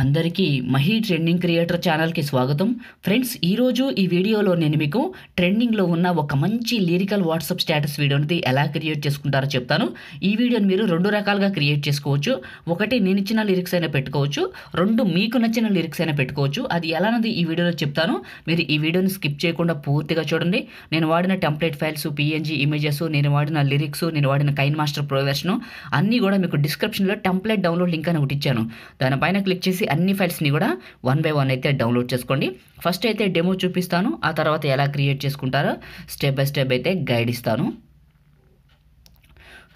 అందరికీ మహీ trending creator ఛానల్కి స్వాగతం ఫ్రెండ్స్ ఈరోజు ఈ వీడియోలో నేను మీకు ట్రెండింగ్లో ఉన్న ఒక మంచి లిరికల్ వాట్సాప్ స్టేటస్ వీడియోని ఎలా క్రియేట్ చేసుకుంటారో చెప్తాను ఈ వీడియోని మీరు రెండు రకాలుగా క్రియేట్ చేసుకోవచ్చు ఒకటి నేను ఇచ్చిన లిరిక్స్ అయినా పెట్టుకోవచ్చు రెండు మీకు నచ్చిన లిరిక్స్ అయినా పెట్టుకోవచ్చు అది ఎలానది ఈ వీడియోలో చెప్తాను మీరు ఈ వీడియోని స్కిప్ చేయకుండా పూర్తిగా చూడండి నేను వాడిన టెంప్లెట్ ఫైల్స్ పిఎన్జీ ఇమేజెస్ నేను వాడిన లిరిక్స్ నేను వాడిన కైన్ మాస్టర్ ప్రొవర్షన్ అన్నీ కూడా మీకు డిస్క్రిప్షన్లో టెంప్లెట్ డౌన్లోడ్ లింక్ అని ఒకటి ఇచ్చాను దానిపైన క్లిక్ చేసి వచ్చేసి అన్ని ఫైల్స్ని కూడా వన్ బై వన్ అయితే డౌన్లోడ్ చేసుకోండి ఫస్ట్ అయితే డెమో చూపిస్తాను ఆ తర్వాత ఎలా క్రియేట్ చేసుకుంటారో స్టెప్ బై స్టెప్ అయితే గైడ్ ఇస్తాను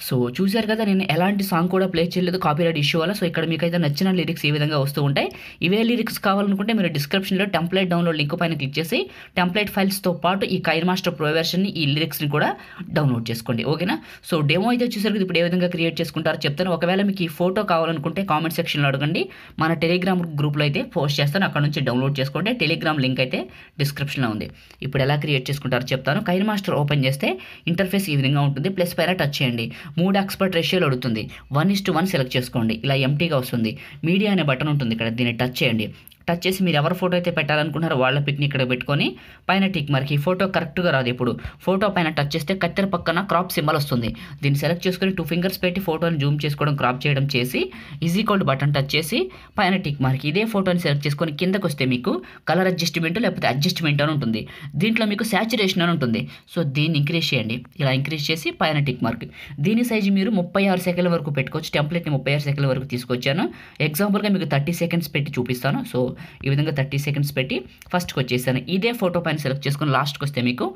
సో చూశారు కదా నేను ఎలాంటి సాంగ్ కూడా ప్లే చేయలేదు కాపీరైట్ ఇష్యూ వల్ల సో ఇక్కడ మీకు అయితే నచ్చిన లిరిక్స్ ఈ విధంగా వస్తూ ఉంటాయి ఇవే లిరిక్స్ కావాలనుకుంటే మీరు డిస్క్రిప్షన్లో టెంప్లెట్ డౌన్లోడ్ లింక్ పైన క్లిక్ చేసి టెంప్లెట్ ఫైల్స్తో పాటు ఈ కైర్ మాస్టర్ ప్రో వెర్షన్ని ఈ లిరిక్స్ని కూడా డౌన్లోడ్ చేసుకోండి ఓకేనా సో డెమో అయితే చూసారు కదా ఇప్పుడు ఏ విధంగా క్రియేట్ చేసుకుంటారో చెప్తాను ఒకవేళ మీకు ఈ ఫోటో కావాలనుకుంటే కామెంట్ సెక్షన్లో అడగండి మన టెలిగ్రామ్ గ్రూప్లో అయితే పోస్ట్ చేస్తాను అక్కడ నుంచి డౌన్లోడ్ చేసుకుంటే టెలిగ్రామ్ లింక్ అయితే డిస్క్రిప్షన్లో ఉంది ఇప్పుడు ఎలా క్రియేట్ చేసుకుంటారో చెప్తాను కైర్ మాస్టర్ ఓపెన్ చేస్తే ఇంటర్ఫేస్ ఈ విధంగా ఉంటుంది ప్లస్ పైన టచ్ చేయండి మూడు ఎక్స్పర్ట్ రేషియోలు అడుగుతుంది one is to one select చేసుకోండి ఇలా ఎంటీగా వస్తుంది మీడియా అనే బటన్ ఉంటుంది ఇక్కడ దీన్ని టచ్ చేయండి టచ్ చేసి మీరు ఎవరు ఫోటో అయితే పెట్టాలనుకుంటున్నారో వాళ్ళ పిక్ని ఇక్కడ పెట్టుకొని పైన టిక్ మార్క్ ఈ ఫోటో కరెక్ట్గా రాదు ఇప్పుడు ఫోటో పైన టచ్ చేస్తే కత్తెర పక్కన క్రాప్ సింబల్ వస్తుంది దీన్ని సెలెక్ట్ చేసుకుని టూ ఫింగర్స్ పెట్టి ఫోటోని జూమ్ చేసుకోవడం క్రాప్ చేయడం చేసి ఈజీ కోల్డ్ బటన్ టచ్ చేసి పైన టిక్ మార్క్ ఇదే ఫోటోని సెలెక్ట్ చేసుకొని కిందకు వస్తే మీకు కలర్ అడ్జస్ట్మెంట్ లేకపోతే అడ్జస్ట్మెంట్ అని ఉంటుంది దీంట్లో మీకు శాచురేషన్ అని ఉంటుంది సో దీన్ని ఇంక్రీజ్ చేయండి ఇలా ఇంక్రీజ్ చేసి పైన టిక్ మార్క్ దీని సైజు మీరు ముప్పై ఆరు సెకండ్ల వరకు పెట్టుకోవచ్చు టెంప్లెట్ని ముప్పై ఆరు సెకండ్ల వరకు తీసుకొచ్చాను ఎగ్జాంపుల్గా మీకు థర్టీ సెకండ్స్ పెట్టి చూపిస్తాను సో ఈ విధంగా థర్టీ సెకండ్స్ పెట్టి ఫస్ట్కి వచ్చేసాను ఇదే ఫోటో పైన సెలెక్ట్ చేసుకుని లాస్ట్కి వస్తే మీకు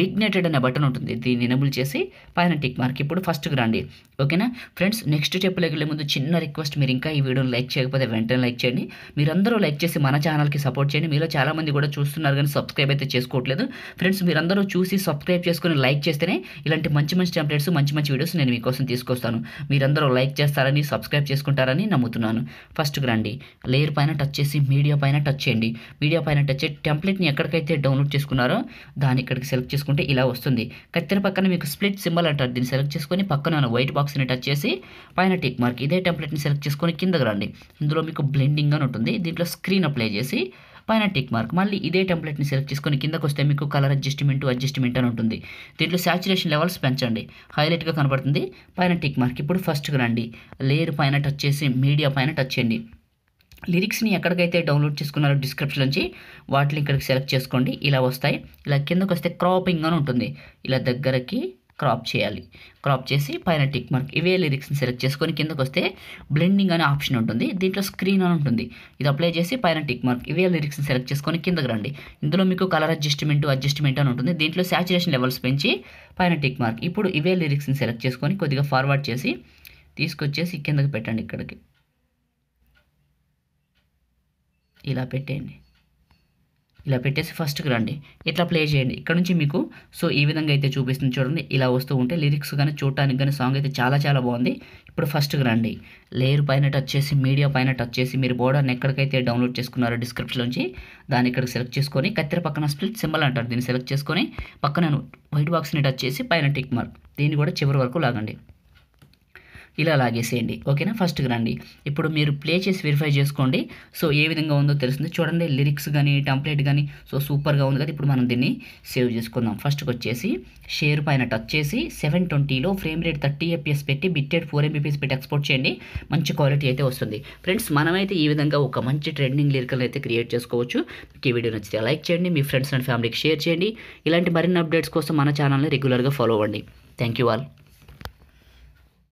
విగ్నేటెడ్ అనే బటన్ ఉంటుంది దీన్ని ఎనబుల్ చేసి పైన టిక్ మార్క్ ఇప్పుడు ఫస్ట్కి రండి ఓకేనా ఫ్రెండ్స్ నెక్స్ట్ స్టెప్లోకి వెళ్ళే ముందు చిన్న రిక్వెస్ట్ మీరు ఇంకా ఈ వీడియోని లైక్ చేయకపోతే వెంటనే లైక్ చేయండి మీరందరూ లైక్ చేసి మన ఛానల్కి సపోర్ట్ చేయండి మీలో చాలామంది కూడా చూస్తున్నారు కానీ సబ్స్క్రైబ్ అయితే చేసుకోవట్లేదు ఫ్రెండ్స్ మీరందరూ చూసి సబ్స్క్రైబ్ చేసుకుని లైక్ చేస్తేనే ఇలాంటి మంచి మంచి టెంప్లెట్స్ మంచి మంచి వీడియోస్ నేను మీకోసం తీసుకొస్తాను మీరందరూ లైక్ చేస్తారని సబ్స్క్రైబ్ చేసుకుంటారని నమ్ముతున్నాను ఫస్ట్కి రండి లేయర్ పైన టచ్ చేసి మీడియా మీడియా పైన టచ్ చేయండి మీడియా పైన టచ్ చేసి టెంప్లెట్ని ఎక్కడికైతే డౌన్లోడ్ చేసుకున్నారో దాన్ని ఇక్కడికి సెలెక్ట్ చేసుకుంటే ఇలా వస్తుంది కత్తెర పక్కన మీకు స్ప్లిట్ సింబల్ అంటారు దీన్ని సెలెక్ట్ చేసుకొని పక్కన వైట్ బాక్స్ని టచ్ చేసి పైన టిక్ మార్క్ ఇదే టెంప్లెట్ని సెలెక్ట్ చేసుకొని కిందకు రండి ఇందులో మీకు బ్లెండింగ్ అని ఉంటుంది దీంట్లో స్క్రీన్ అప్లై చేసి పైన టిక్ మార్క్ మళ్ళీ ఇదే టెంప్లెట్ని సెలెక్ట్ చేసుకొని కిందకు వస్తే మీకు కలర్ అడ్జస్ట్మెంట్ అడ్జస్ట్మెంట్ అని ఉంటుంది దీంట్లో సాచురేషన్ లెవెల్స్ పెంచండి హైలైట్గా కనబడుతుంది పైన టిక్ మార్క్ ఇప్పుడు ఫస్ట్కి రండి లేయర్ పైన టచ్ చేసి మీడియా పైన టచ్ చేయండి లిరిక్స్ని ఎక్కడికైతే డౌన్లోడ్ చేసుకున్నారో డిస్క్రిప్షన్ నుంచి వాటిని ఇక్కడికి సెలెక్ట్ చేసుకోండి ఇలా వస్తాయి ఇలా కిందకు వస్తే క్రాపింగ్ అని ఉంటుంది ఇలా దగ్గరకి క్రాప్ చేయాలి క్రాప్ చేసి పైన టిక్ మార్క్ ఇవే లిరిక్స్ని సెలెక్ట్ చేసుకొని కిందకు వస్తే బ్లెండింగ్ అనే ఆప్షన్ ఉంటుంది దీంట్లో స్క్రీన్ అని ఉంటుంది ఇది అప్లై చేసి పైన టిక్ మార్క్ ఇవే లిరిక్స్ని సెలెక్ట్ చేసుకొని కిందకు రండి ఇందులో మీకు కలర్ అడ్జస్ట్మెంట్ అడ్జస్ట్మెంట్ అని ఉంటుంది దీంట్లో సాచురేషన్ లెవెల్స్ పెంచి పైన టిక్ మార్క్ ఇప్పుడు ఇవే లిరిక్స్ని సెలెక్ట్ చేసుకొని కొద్దిగా ఫార్వర్డ్ చేసి తీసుకొచ్చేసి కిందకు పెట్టండి ఇక్కడికి ఇలా పెట్టేయండి ఇలా పెట్టేసి ఫస్ట్కి రండి ఇట్లా ప్లే చేయండి ఇక్కడ నుంచి మీకు సో ఈ విధంగా అయితే చూపిస్తుంది చూడండి ఇలా వస్తూ ఉంటే లిరిక్స్ కానీ చూడటానికి కానీ సాంగ్ అయితే చాలా చాలా బాగుంది ఇప్పుడు ఫస్ట్కి రండి లేయర్ పైన టచ్ చేసి మీడియా పైన టచ్ చేసి మీరు బోర్డర్ని ఎక్కడికైతే డౌన్లోడ్ చేసుకున్నారో నుంచి దాన్ని ఇక్కడ సెలెక్ట్ చేసుకొని కత్తెర పక్కన స్ప్లిట్ సింబల్ అంటారు దీన్ని సెలెక్ట్ చేసుకొని పక్కన వైట్ బాక్స్ని టచ్ చేసి పైన టిక్ మార్క్ దీన్ని కూడా చివరి వరకు లాగండి ఇలా లాగేసేయండి ఓకేనా ఫస్ట్కి రండి ఇప్పుడు మీరు ప్లే చేసి వెరిఫై చేసుకోండి సో ఏ విధంగా ఉందో తెలుస్తుంది చూడండి లిరిక్స్ కానీ టెంప్లెట్ కానీ సో సూపర్గా ఉంది కదా ఇప్పుడు మనం దీన్ని సేవ్ చేసుకుందాం ఫస్ట్కి వచ్చేసి షేర్ పైన టచ్ చేసి సెవెన్ ట్వంటీలో ఫ్రేమ్ రేట్ థర్టీ ఎఫ్పిఎస్ పెట్టి బిట్టెడ్ ఫోర్ ఎంపీఎస్ పెట్టి ఎక్స్పోర్ట్ చేయండి మంచి క్వాలిటీ అయితే వస్తుంది ఫ్రెండ్స్ మనమైతే ఈ విధంగా ఒక మంచి ట్రెండింగ్ లిరికల్ని అయితే క్రియేట్ చేసుకోవచ్చు మీకు ఈ వీడియో నచ్చితే లైక్ చేయండి మీ ఫ్రెండ్స్ అండ్ ఫ్యామిలీకి షేర్ చేయండి ఇలాంటి మరిన్ని అప్డేట్స్ కోసం మన ఛానల్ని రెగ్యులర్గా ఫాలో అవ్వండి థ్యాంక్ యూ ఆల్